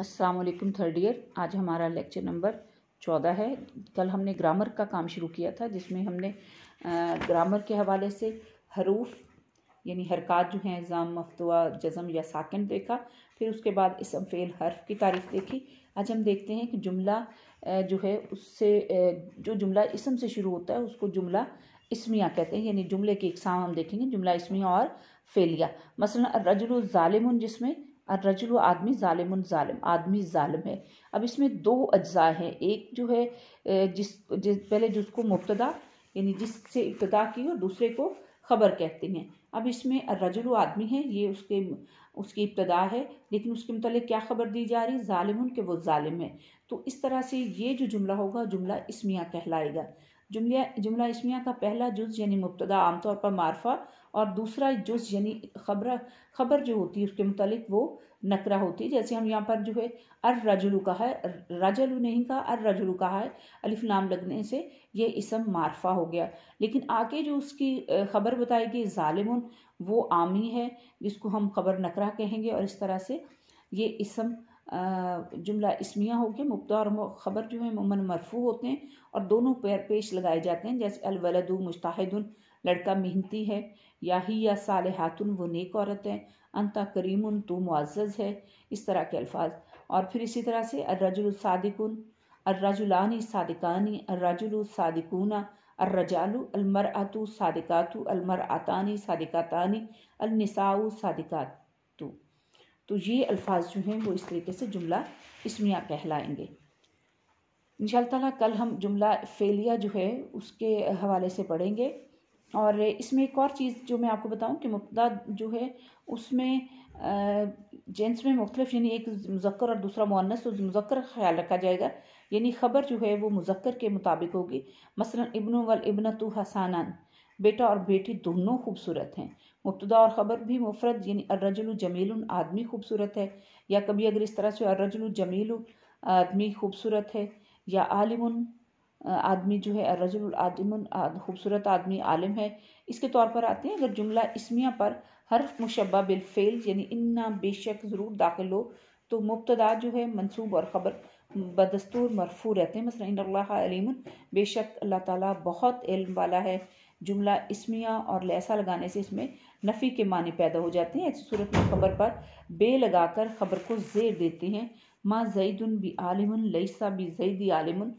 Aslam third year आज हमारा lecture number चौदह है कल हमने ग्रामर का काम शुरू किया था जिसमें हमने ग्रामर के हवाले से हरूफ यानी हरकत जो हैं ज़ाम मफतवा जज़म या साकिन देखा फिर उसके बाद इसम फेल हर्फ की तारीफ देखी आज हम देखते हैं कि जुमला जो है उससे जो जुमला इसम से शुरू होता है उसको जुमला इसमिया कहते हैं यानी जुमले की इकसाम हम देखेंगे जुमला इसमिया और फेलिया मसलन रजुल ालिम जिसमें व आदमी ालिम ालिम आदमी ालिम है अब इसमें दो अज्जा हैं एक जो है जिस, जिस पहले जिसको मुबतदा यानी जिससे इब्तदा की और दूसरे को ख़बर कहते हैं अब इसमें रजुल आदमी है ये उसके उसकी इब्तदा है लेकिन उसके मतलब क्या ख़बर दी जा रही ालिम के वो ालिम है तो इस तरह से ये जो जुमला होगा जुमला इसमिया कहलाएगा जुमलिया जुमला इसमिया का पहला जुज यानी मुबतदा आमतौर पर मारफा और दूसरा जुज यानी खबर खबर जो होती है उसके मतलब वो नकरा होती है जैसे हम यहाँ पर जो है अर रजुलू कहा है रजलू नहीं कहा अर रजुलू कहा है अलिफ नाम लगने से ये इसम मारफा हो गया लेकिन आगे जो उसकी खबर बताई गई ालिम वो आमी है जिसको हम खबर नकरा कहेंगे और इस तरह से ये इसम जुमला इसमिया हो गया मुबदा और ख़बर जो है ममन मरफू होते हैं और दोनों पैर पेश लगाए जाते हैं जैसे अलवलदु मुस्ताहिदन लड़का मेहनती है या ही या साल हाथुन वो नेक औरत है अंता करीम तो मुआज़ है इस तरह के अल्फाज और फिर इसी तरह से अर्रजुलसादिकुन अर्रजुलानी सादिकानी अर्रजुलसादिकुना अर्रजालु अलमरअतु सादिकातु अलमरअतानी सादिकातानी अलनिसाउ सादिकातु तो ये अल्फाज जो हैं वो इस तरीके से जुमला इसमिया कहलाएंगे इन ताला कल हम जुमला फेलिया जो है उसके हवाले से पढ़ेंगे और इसमें एक और चीज़ जो मैं आपको बताऊं कि मुबदा जो है उसमें जेंट्स में मुख्तलिफ यानी एक मुजक्र और दूसरा मुनस तो मुजक्र ख्याल रखा जाएगा यानी ख़बर जो है वो मुजक्र के मुताबिक होगी मसलन इब्न वल इबन तो हसानान बेटा और बेटी दोनों खूबसूरत हैं मुबतदा और ख़बर भी मुफरत यानी अर्रजुल जमील आदमी खूबसूरत है या कभी अगर इस तरह से अर्रजुल जमील आदमी खूबसूरत है या आलिम आदमी जो है अर्रजुल आदिम खूबसूरत आदमी आलिम है इसके तौर पर आते हैं अगर जुमला इसमिया पर हर्फ मुशबा बिलफेल यानी इन्ना बेशक ज़रूर दाखिल हो तो मुबतदा जो है मनसूब और ख़बर बदस्तूर मरफू रहते हैं मसला अल्लाह अलीम बेशक अल्लाह ताला बहुत इल्म वाला है जुमला इसमिया और लैसा लगाने से इसमें नफ़ी के माने पैदा हो जाते हैं ऐसी सूरत में खबर पर बे लगाकर खबर को जेर देते हैं माँ जैदन बी आलिमन लईसा बी जैद आलिमन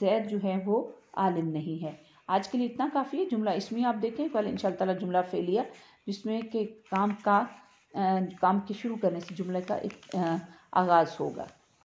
जैद जो है वो आलिम नहीं है आज के लिए इतना काफ़ी है जुमला इसमिया आप देखें कल इन शाला जुमला फेलिया जिसमें कि काम का आ, काम के शुरू करने से जुमले का एक आगाज़ होगा